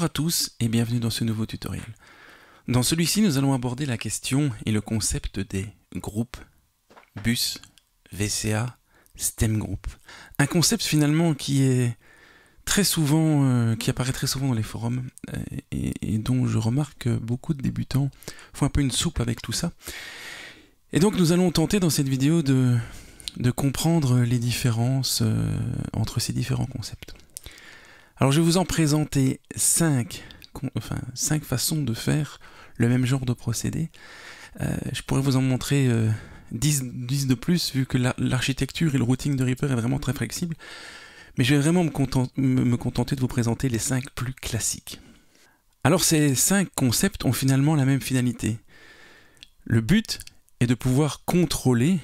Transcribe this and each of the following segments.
Bonjour à tous et bienvenue dans ce nouveau tutoriel. Dans celui-ci, nous allons aborder la question et le concept des groupes, bus, VCA, STEM group. Un concept finalement qui est très souvent, euh, qui apparaît très souvent dans les forums euh, et, dont je remarque que beaucoup de débutants font un peu une soupe avec tout ça. Et donc nous allons tenter dans cette vidéo de, comprendre les différences euh, entre ces différents concepts. Alors je vais vous en présenter 5, cinq façons de faire le même genre de procédé. Euh, je pourrais vous en montrer 10, euh, de plus vu que l'architecture et le routing de Reaper est vraiment très flexible. Mais je vais vraiment me, contenter de vous présenter les 5 plus classiques. Alors ces 5 concepts ont finalement la même finalité. Le but est de pouvoir contrôler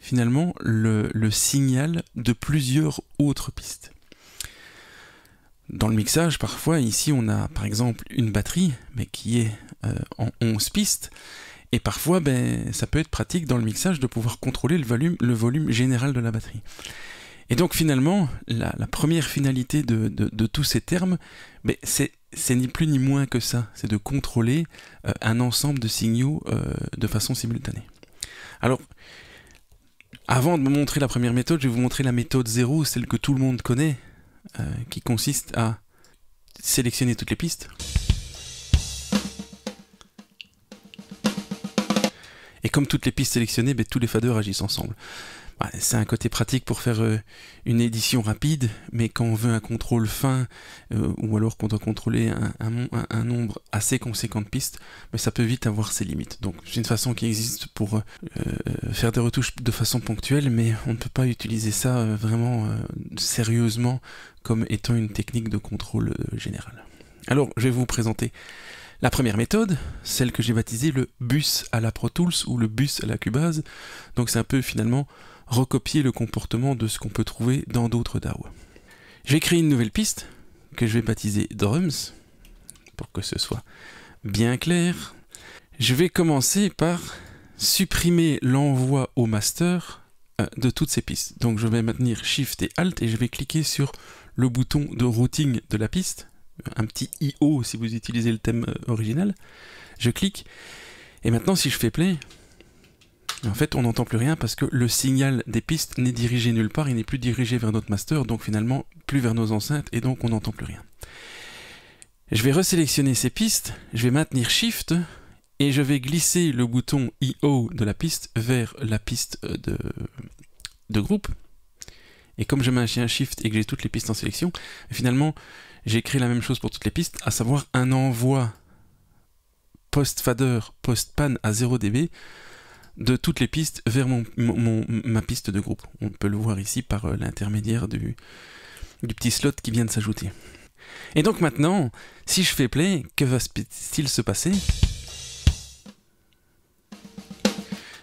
finalement le signal de plusieurs autres pistes. Dans le mixage, parfois, ici, on a par exemple une batterie, mais qui est euh, en 11 pistes, et parfois, ben, ça peut être pratique dans le mixage de pouvoir contrôler le volume, le volume général de la batterie. Et donc finalement, la, première finalité de, tous ces termes, ben, c'est ni plus ni moins que ça, c'est de contrôler euh, un ensemble de signaux euh, de façon simultanée. Alors, avant de me montrer la première méthode, je vais vous montrer la méthode 0, celle que tout le monde connaît, euh, qui consiste à sélectionner toutes les pistes et comme toutes les pistes sélectionnées, ben, tous les faders agissent ensemble. Bah, c'est un côté pratique pour faire euh, une édition rapide, mais quand on veut un contrôle fin, euh, ou alors qu'on doit contrôler un, un, nombre assez conséquent de pistes, mais ça peut vite avoir ses limites. Donc c'est une façon qui existe pour euh, faire des retouches de façon ponctuelle, mais on ne peut pas utiliser ça vraiment sérieusement comme étant une technique de contrôle général. Alors je vais vous présenter la première méthode, celle que j'ai baptisée le bus à la Pro Tools ou le bus à la Cubase. Donc c'est un peu finalement recopier le comportement de ce qu'on peut trouver dans d'autres DAO. J'ai créé une nouvelle piste que je vais baptiser Drums pour que ce soit bien clair. Je vais commencer par supprimer l'envoi au master euh, de toutes ces pistes. Donc je vais maintenir Shift et Alt et je vais cliquer sur le bouton de routing de la piste, un petit IO si vous utilisez le thème euh, original. Je clique et maintenant si je fais play, en fait, on n'entend plus rien parce que le signal des pistes n'est dirigé nulle part, il n'est plus dirigé vers notre master, donc finalement plus vers nos enceintes, et donc on n'entend plus rien. Je vais resélectionner ces pistes, je vais maintenir Shift, et je vais glisser le bouton IO de la piste vers la piste euh, de, groupe. Et comme je maintiens Shift et que j'ai toutes les pistes en sélection, finalement, j'ai la même chose pour toutes les pistes, à savoir un envoi post-fader, post-pan à 0 dB de toutes les pistes vers ma piste de groupe. On peut le voir ici par euh, l'intermédiaire du, petit slot qui vient de s'ajouter. Et donc maintenant, si je fais play, que va-t-il se passer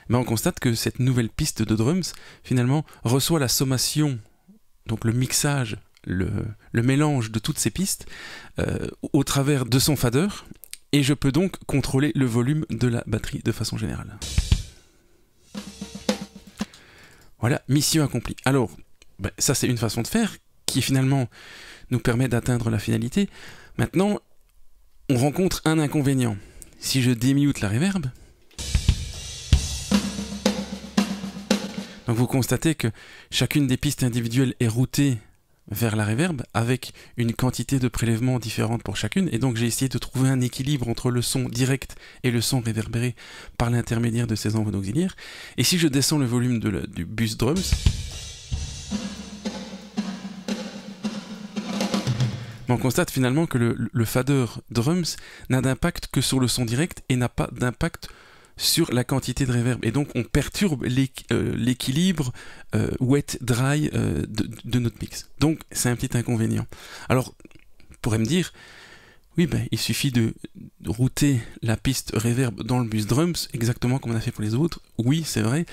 ben, On constate que cette nouvelle piste de drums, finalement, reçoit la sommation, donc le mixage, le, mélange de toutes ces pistes, euh, au travers de son fader, et je peux donc contrôler le volume de la batterie de façon générale. Voilà, mission accomplie. Alors, ben, ça c'est une façon de faire qui finalement nous permet d'atteindre la finalité. Maintenant, on rencontre un inconvénient. Si je démute la reverb, donc vous constatez que chacune des pistes individuelles est routée vers la reverb avec une quantité de prélèvements différentes pour chacune. Et donc j'ai essayé de trouver un équilibre entre le son direct et le son réverbéré par l'intermédiaire de ces envois auxiliaires. Et si je descends le volume de du bus drums, on constate finalement que le, le fader drums n'a d'impact que sur le son direct et n'a pas d'impact sur la quantité de réverb. Et donc on perturbe euh, l'équilibre euh, wet-dry euh, de, notre mix. Donc c'est un petit inconvénient. Alors, on pourrait me dire, oui, ben, il suffit de router la piste reverb dans le bus drums, exactement comme on a fait pour les autres. Oui, c'est vrai.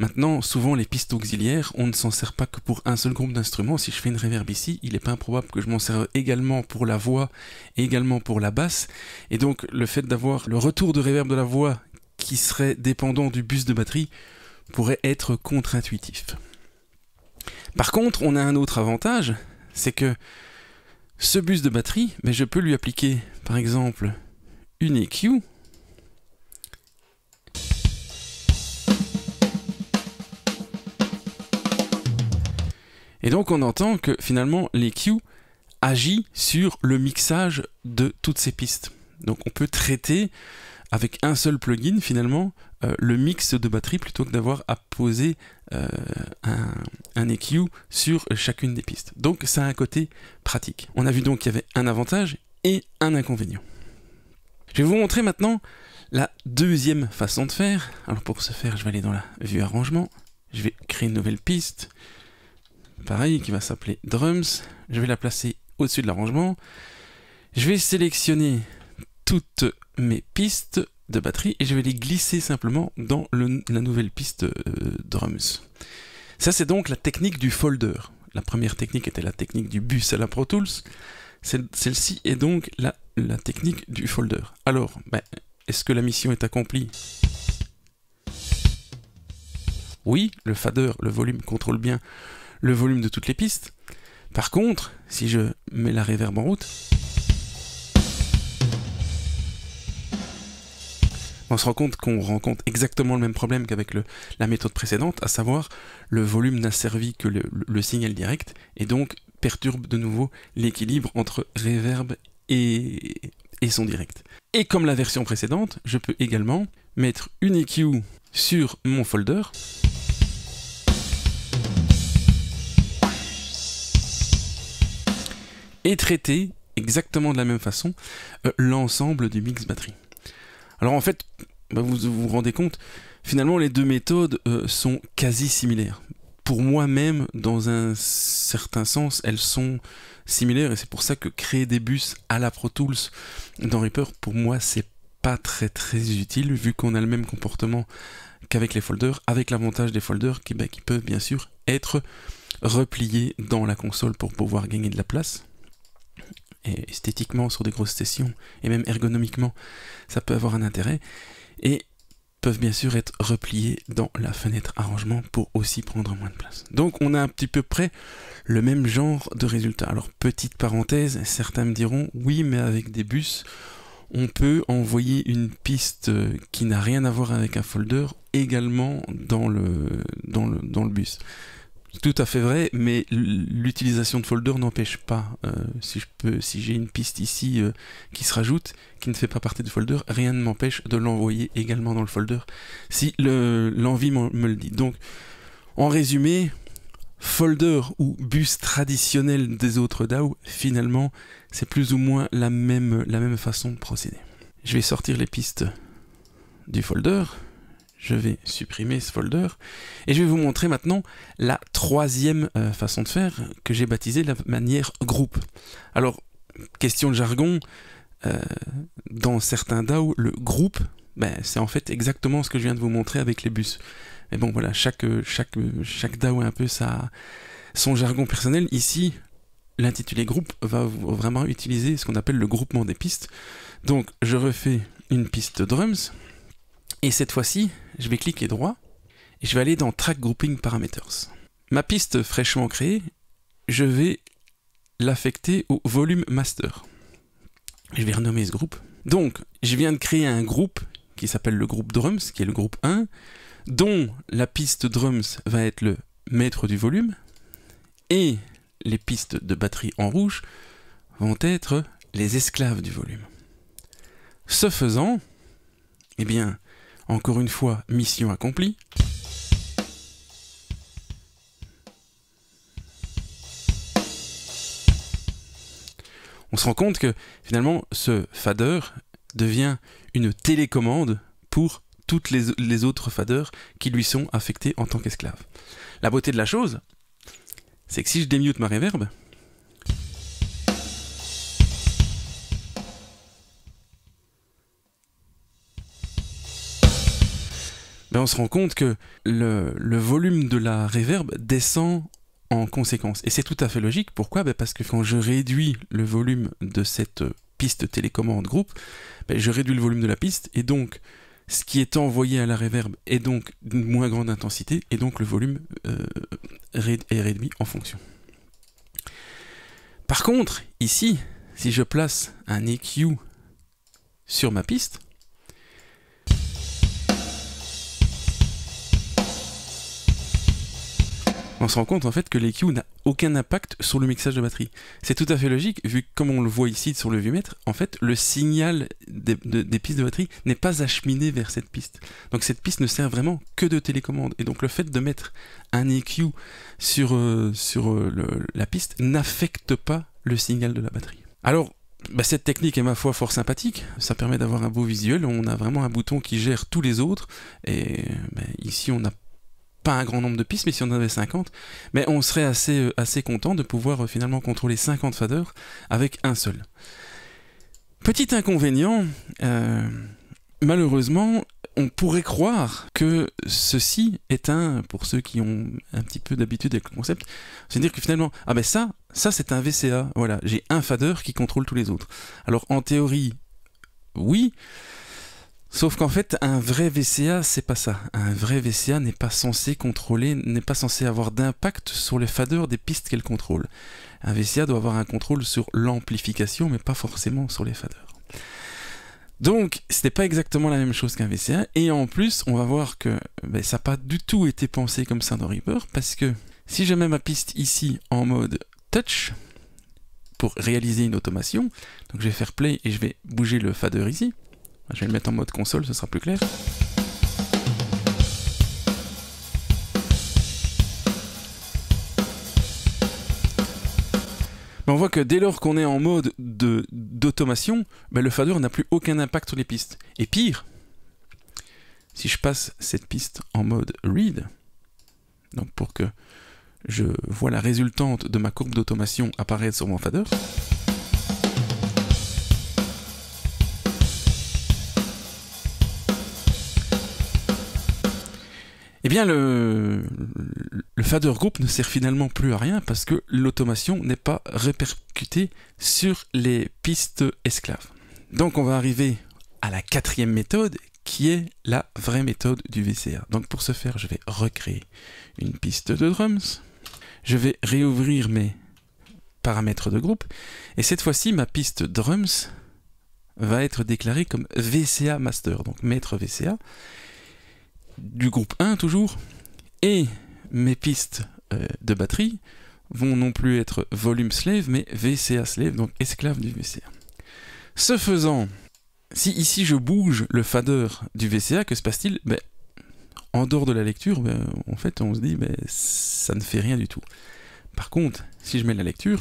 Maintenant, souvent les pistes auxiliaires, on ne s'en sert pas que pour un seul groupe d'instruments. Si je fais une reverb ici, il n'est pas improbable que je m'en serve également pour la voix et également pour la basse. Et donc, le fait d'avoir le retour de reverb de la voix qui serait dépendant du bus de batterie pourrait être contre-intuitif. Par contre, on a un autre avantage, c'est que ce bus de batterie, mais je peux lui appliquer par exemple une EQ. Et donc on entend que finalement l'EQ agit sur le mixage de toutes ces pistes. Donc on peut traiter avec un seul plugin finalement euh, le mix de batterie plutôt que d'avoir à poser euh, un, EQ sur chacune des pistes. Donc ça a un côté pratique. On a vu donc qu'il y avait un avantage et un inconvénient. Je vais vous montrer maintenant la deuxième façon de faire. Alors pour ce faire, je vais aller dans la vue arrangement. Je vais créer une nouvelle piste. Pareil, qui va s'appeler Drums. Je vais la placer au-dessus de l'arrangement. Je vais sélectionner toutes mes pistes de batterie et je vais les glisser simplement dans la nouvelle piste euh, drums. Ça c'est donc la technique du folder. La première technique était la technique du bus à la Pro Tools. Celle-ci est donc la, technique du folder. Alors, ben, est-ce que la mission est accomplie Oui, le fader, le volume contrôle bien le volume de toutes les pistes. Par contre, si je mets la reverb en route, on se rend compte qu'on rencontre exactement le même problème qu'avec la méthode précédente, à savoir le volume n'a servi que le, signal direct et donc perturbe de nouveau l'équilibre entre reverb et, son direct. Et comme la version précédente, je peux également mettre une EQ sur mon folder. et traiter exactement de la même façon euh, l'ensemble du mix batterie. Alors en fait, bah, vous, vous rendez compte, finalement les deux méthodes euh, sont quasi similaires. Pour moi-même, dans un certain sens, elles sont similaires et c'est pour ça que créer des bus à la Pro Tools dans Reaper, pour moi, c'est pas très très utile vu qu'on a le même comportement qu'avec les folders, avec l'avantage des folders qui bah, peuvent bien sûr être repliés dans la console pour pouvoir gagner de la place esthétiquement sur des grosses sessions, et même ergonomiquement, ça peut avoir un intérêt, et peuvent bien sûr être repliés dans la fenêtre arrangement pour aussi prendre moins de place. Donc on a un petit peu près le même genre de résultat. Alors petite parenthèse, certains me diront oui mais avec des bus on peut envoyer une piste euh, qui n'a rien à voir avec un folder également dans le, dans le, dans le bus. Tout à fait vrai, mais l'utilisation de folder n'empêche pas, euh, si je peux, si j'ai une piste ici euh, qui se rajoute, qui ne fait pas partie du folder, rien ne m'empêche de l'envoyer également dans le folder, si l'envie me le dit. Donc, en résumé, folder ou bus traditionnel des autres DAO, finalement, c'est plus ou moins la même, la même façon de procéder. Je vais sortir les pistes du folder je vais supprimer ce folder et je vais vous montrer maintenant la troisième euh, façon de faire que j'ai baptisée la manière groupe. Alors, question de jargon, euh, dans certains DAO, le groupe, ben, c'est en fait exactement ce que je viens de vous montrer avec les bus. Mais bon, voilà, chaque, euh, chaque, chaque DAO a un peu sa, son jargon personnel. Ici, l'intitulé groupe va vraiment utiliser ce qu'on appelle le groupement des pistes. Donc, je refais une piste drums et cette fois-ci, je vais cliquer droit et je vais aller dans Track Grouping Parameters. Ma piste fraîchement créée, je vais l'affecter au volume master. Je vais renommer ce groupe. Donc, je viens de créer un groupe qui s'appelle le groupe drums, qui est le groupe 1, dont la piste drums va être le maître du volume, et les pistes de batterie en rouge vont être les esclaves du volume. Ce faisant, eh bien, encore une fois, mission accomplie. On se rend compte que finalement ce fader devient une télécommande pour toutes les, autres faders qui lui sont affectés en tant qu'esclave. La beauté de la chose, c'est que si je démute ma réverbe, Ben, on se rend compte que le, volume de la réverb descend en conséquence. Et c'est tout à fait logique. Pourquoi ben, Parce que quand je réduis le volume de cette euh, piste télécommande groupe, ben, je réduis le volume de la piste et donc ce qui est envoyé à la réverb est donc d'une moins grande intensité et donc le volume euh, est réduit en fonction. Par contre, ici, si je place un EQ sur ma piste, on se rend compte en fait que l'EQ n'a aucun impact sur le mixage de batterie. C'est tout à fait logique, vu que comme on le voit ici sur le vu-mètre. en fait le signal des, pistes de batterie n'est pas acheminé vers cette piste. Donc cette piste ne sert vraiment que de télécommande. Et donc le fait de mettre un EQ sur, euh, sur euh, la piste n'affecte pas le signal de la batterie. Alors, bah, cette technique est ma foi fort sympathique, ça permet d'avoir un beau visuel, on a vraiment un bouton qui gère tous les autres, et bah, ici on n'a pas un grand nombre de pistes, mais si on en avait 50, mais on serait assez, euh, assez content de pouvoir euh, finalement contrôler 50 faders avec un seul. Petit inconvénient, euh, malheureusement, on pourrait croire que ceci est un, pour ceux qui ont un petit peu d'habitude avec le concept, c'est-à-dire que finalement, ah ben ça, ça c'est un VCA, voilà, j'ai un fader qui contrôle tous les autres. Alors en théorie, oui, Sauf qu'en fait, un vrai VCA, c'est pas ça. Un vrai VCA n'est pas censé contrôler, n'est pas censé avoir d'impact sur les faders des pistes qu'elle contrôle. Un VCA doit avoir un contrôle sur l'amplification, mais pas forcément sur les faders. Donc, c'était pas exactement la même chose qu'un VCA, et en plus, on va voir que ben, ça n'a pas du tout été pensé comme ça dans Reaper, parce que si je mets ma piste ici en mode touch, pour réaliser une automation, donc je vais faire play et je vais bouger le fader ici, je vais le mettre en mode console, ce sera plus clair. on voit que dès lors qu'on est en mode d'automation, ben, le fader n'a plus aucun impact sur les pistes. Et pire, si je passe cette piste en mode read, donc pour que je vois la résultante de ma courbe d'automation apparaître sur mon fader, bien le, fader group ne sert finalement plus à rien parce que l'automation n'est pas répercutée sur les pistes esclaves. Donc on va arriver à la quatrième méthode qui est la vraie méthode du VCA. Donc pour ce faire, je vais recréer une piste de drums. Je vais réouvrir mes paramètres de groupe. Et cette fois-ci, ma piste drums va être déclarée comme VCA master, donc maître VCA du groupe 1 toujours, et mes pistes euh, de batterie vont non plus être volume slave, mais VCA slave, donc esclave du VCA. Ce faisant, si ici je bouge le fader du VCA, que se passe-t-il ben, En dehors de la lecture, ben, en fait, on se dit, ben, ça ne fait rien du tout. Par contre, si je mets la lecture...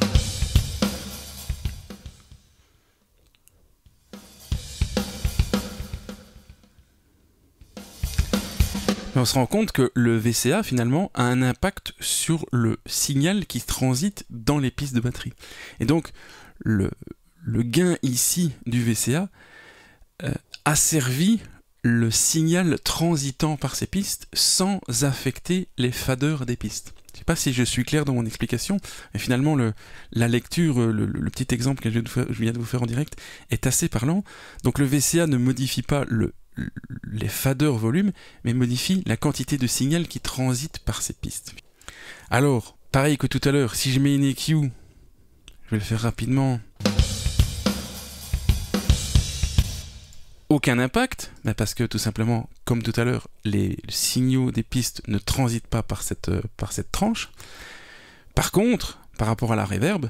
on se rend compte que le VCA finalement a un impact sur le signal qui transite dans les pistes de batterie. Et donc le, gain ici du VCA euh, a servi le signal transitant par ces pistes sans affecter les fadeurs des pistes. Je ne sais pas si je suis clair dans mon explication, mais finalement la lecture, euh, le, petit exemple que je viens de vous faire en direct est assez parlant. Donc le VCA ne modifie pas le les fadeurs volume, mais modifie la quantité de signal qui transite par ces pistes. Alors, pareil que tout à l'heure, si je mets une EQ, je vais le faire rapidement. Aucun impact, parce que tout simplement, comme tout à l'heure, les signaux des pistes ne transitent pas par cette, euh, par cette tranche. Par contre, par rapport à la reverb,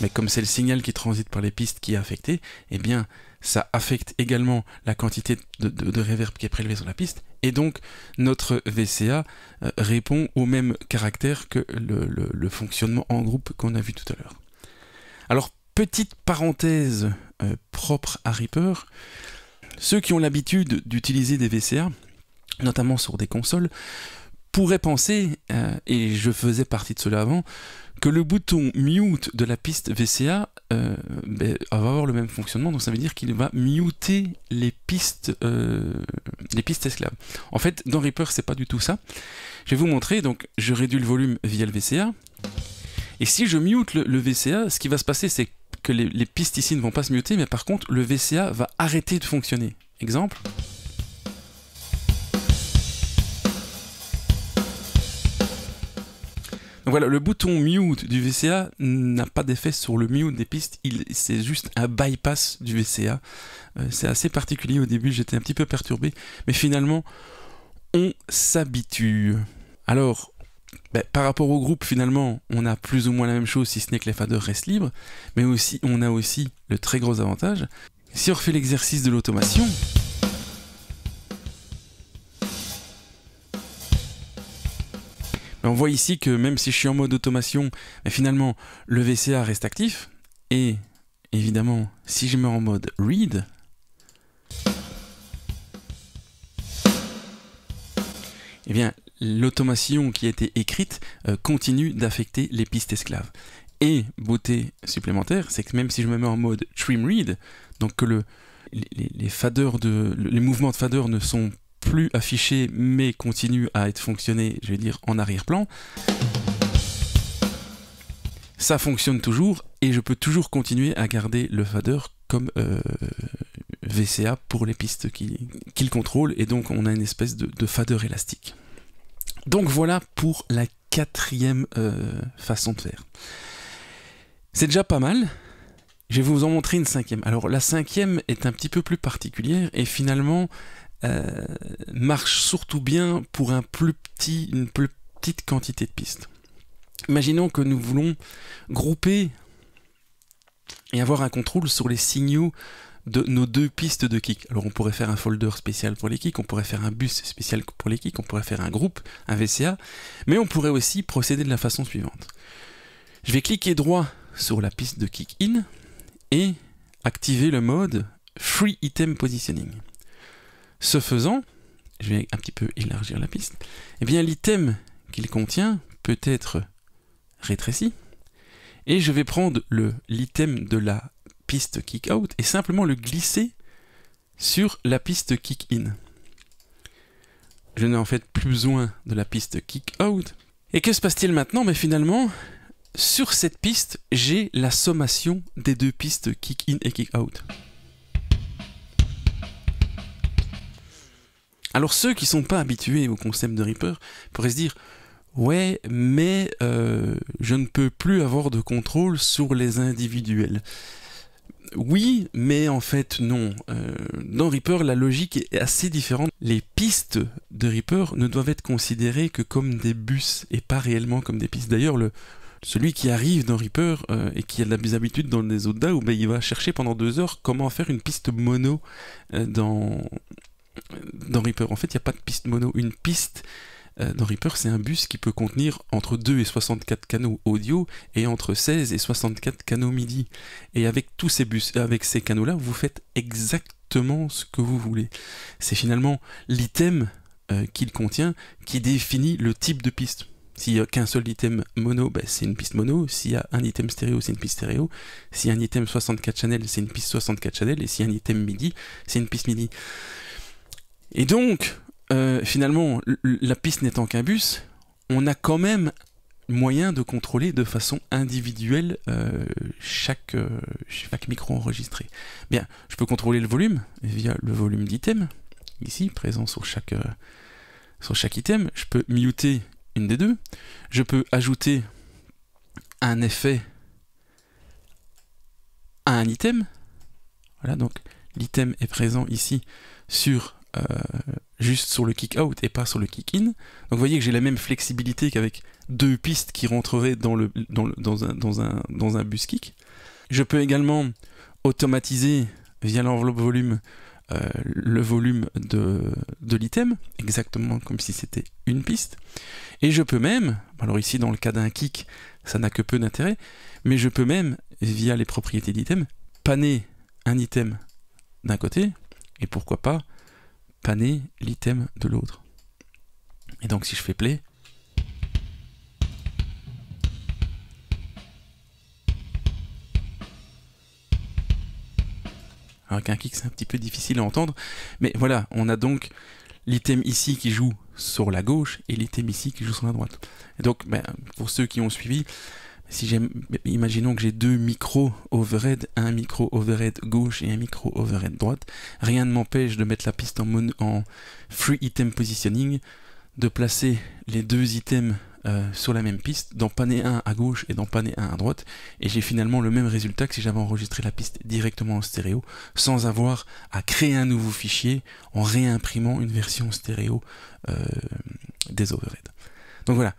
mais comme c'est le signal qui transite par les pistes qui est affecté, eh bien, ça affecte également la quantité de, reverb qui est prélevée sur la piste, et donc notre VCA euh, répond au même caractère que le, fonctionnement en groupe qu'on a vu tout à l'heure. Alors, petite parenthèse euh, propre à Reaper, ceux qui ont l'habitude d'utiliser des VCA, notamment sur des consoles, pourrait penser, euh, et je faisais partie de cela avant, que le bouton mute de la piste VCA euh, ben, va avoir le même fonctionnement, donc ça veut dire qu'il va muter les pistes, euh, les pistes esclaves. En fait, dans Reaper, c'est pas du tout ça. Je vais vous montrer, donc je réduis le volume via le VCA, et si je mute le, VCA, ce qui va se passer, c'est que les, les pistes ici ne vont pas se muter, mais par contre, le VCA va arrêter de fonctionner. Exemple. voilà, le bouton mute du VCA n'a pas d'effet sur le mute des pistes, c'est juste un bypass du VCA. Euh, c'est assez particulier, au début j'étais un petit peu perturbé, mais finalement on s'habitue. Alors, ben, par rapport au groupe, finalement, on a plus ou moins la même chose, si ce n'est que les faders restent libres, mais aussi on a aussi le très gros avantage. Si on refait l'exercice de l'automation, on voit ici que même si je suis en mode automation, finalement, le VCA reste actif. Et évidemment, si je mets en mode read, eh bien, l'automation qui a été écrite euh, continue d'affecter les pistes esclaves. Et beauté supplémentaire, c'est que même si je me mets en mode trim read, donc que les, les mouvements de fader ne sont pas plus affiché mais continue à être fonctionné, je vais dire, en arrière-plan, ça fonctionne toujours et je peux toujours continuer à garder le fader comme euh, VCA pour les pistes qu'il contrôle et donc on a une espèce de, fader élastique. Donc voilà pour la quatrième euh, façon de faire. C'est déjà pas mal. Je vais vous en montrer une cinquième. Alors la cinquième est un petit peu plus particulière et finalement euh, marche surtout bien pour un plus petit, une plus petite quantité de pistes. Imaginons que nous voulons grouper et avoir un contrôle sur les signaux de nos deux pistes de kick. Alors on pourrait faire un folder spécial pour les kicks, on pourrait faire un bus spécial pour les kicks, on pourrait faire un groupe, un VCA, mais on pourrait aussi procéder de la façon suivante. Je vais cliquer droit sur la piste de kick in et activer le mode Free Item Positioning. Ce faisant, je vais un petit peu élargir la piste, eh bien l'item qu'il contient peut être rétréci, et je vais prendre l'item de la piste kick out et simplement le glisser sur la piste kick in. Je n'ai en fait plus besoin de la piste kick out. Et que se passe-t-il maintenant Mais finalement, sur cette piste, j'ai la sommation des deux pistes kick in et kick out. Alors ceux qui sont pas habitués au concept de Reaper pourraient se dire ouais mais euh, je ne peux plus avoir de contrôle sur les individuels. Oui, mais en fait non. Euh, dans Reaper, la logique est assez différente. Les pistes de Reaper ne doivent être considérées que comme des bus et pas réellement comme des pistes. D'ailleurs, le, celui qui arrive dans Reaper euh, et qui a de la habitude dans les autres DAO, ben, il va chercher pendant deux heures comment faire une piste mono dans, dans Reaper. En fait, il n'y a pas de piste mono. Une piste euh, dans Reaper, c'est un bus qui peut contenir entre 2 et 64 canaux audio et entre 16 et 64 canaux MIDI. Et avec tous ces bus, euh, avec ces canaux-là, vous faites exactement ce que vous voulez. C'est finalement l'item euh, qu'il contient qui définit le type de piste. S'il n'y a qu'un seul item mono, ben, c'est une piste mono. S'il y a un item stéréo, c'est une piste stéréo. S'il y a un item 64 channel, c'est une piste 64 channel. Et si y a un item MIDI, c'est une piste MIDI. Et donc, euh, finalement, la piste n'étant qu'un bus, on a quand même moyen de contrôler de façon individuelle euh, chaque, euh, chaque micro enregistré. Bien, je peux contrôler le volume via le volume d'item, ici, présent sur chaque, sur chaque item. Je peux muter une des deux. Je peux ajouter un effet à un item. Voilà, donc l'item est présent ici sur euh, juste sur le kick out et pas sur le kick in. Donc vous voyez que j'ai la même flexibilité qu'avec deux pistes qui rentreraient dans, un, bus kick. Je peux également automatiser via l'enveloppe volume euh, le volume de, de l'item, exactement comme si c'était une piste. Et je peux même, alors ici dans le cas d'un kick, ça n'a que peu d'intérêt, mais je peux même, via les propriétés d'item, paner un item d'un côté, et pourquoi pas panner l'item de l'autre. Et donc si je fais play, avec un kick c'est un petit peu difficile à entendre, mais voilà, on a donc l'item ici qui joue sur la gauche et l'item ici qui joue sur la droite. Et donc, ben, pour ceux qui ont suivi, si imaginons que j'ai deux micros overhead, un micro overhead gauche et un micro overhead droite, rien ne m'empêche de mettre la piste en, free item positioning, de placer les deux items euh, sur la même piste, dans paner 1 à gauche et dans paner 1 à droite, et j'ai finalement le même résultat que si j'avais enregistré la piste directement en stéréo, sans avoir à créer un nouveau fichier en réimprimant une version stéréo euh, des overheads. Donc voilà,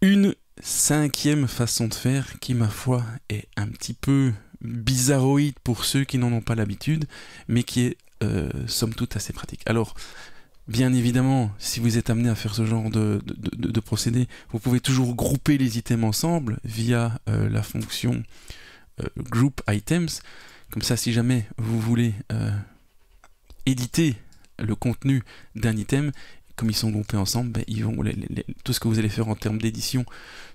une cinquième façon de faire qui, ma foi, est un petit peu bizarroïde pour ceux qui n'en ont pas l'habitude, mais qui est euh, somme toute assez pratique. Alors, bien évidemment, si vous êtes amené à faire ce genre de, procédé, vous pouvez toujours grouper les items ensemble via euh, la fonction groupItems. Euh, group items. Comme ça, si jamais vous voulez éditer le contenu d'un item, comme ils sont groupés ensemble, ben, ils vont, tout ce que vous allez faire en termes d'édition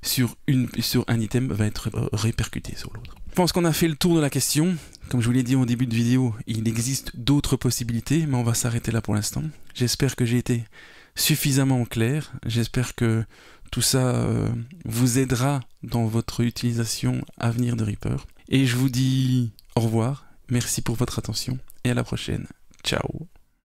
sur, sur un item va être euh, répercuté sur l'autre. Je pense qu'on a fait le tour de la question. Comme je vous l'ai dit au début de vidéo, il existe d'autres possibilités, mais on va s'arrêter là pour l'instant. J'espère que j'ai été suffisamment clair. J'espère que tout ça euh, vous aidera dans votre utilisation à venir de Reaper. Et je vous dis au revoir, merci pour votre attention et à la prochaine. Ciao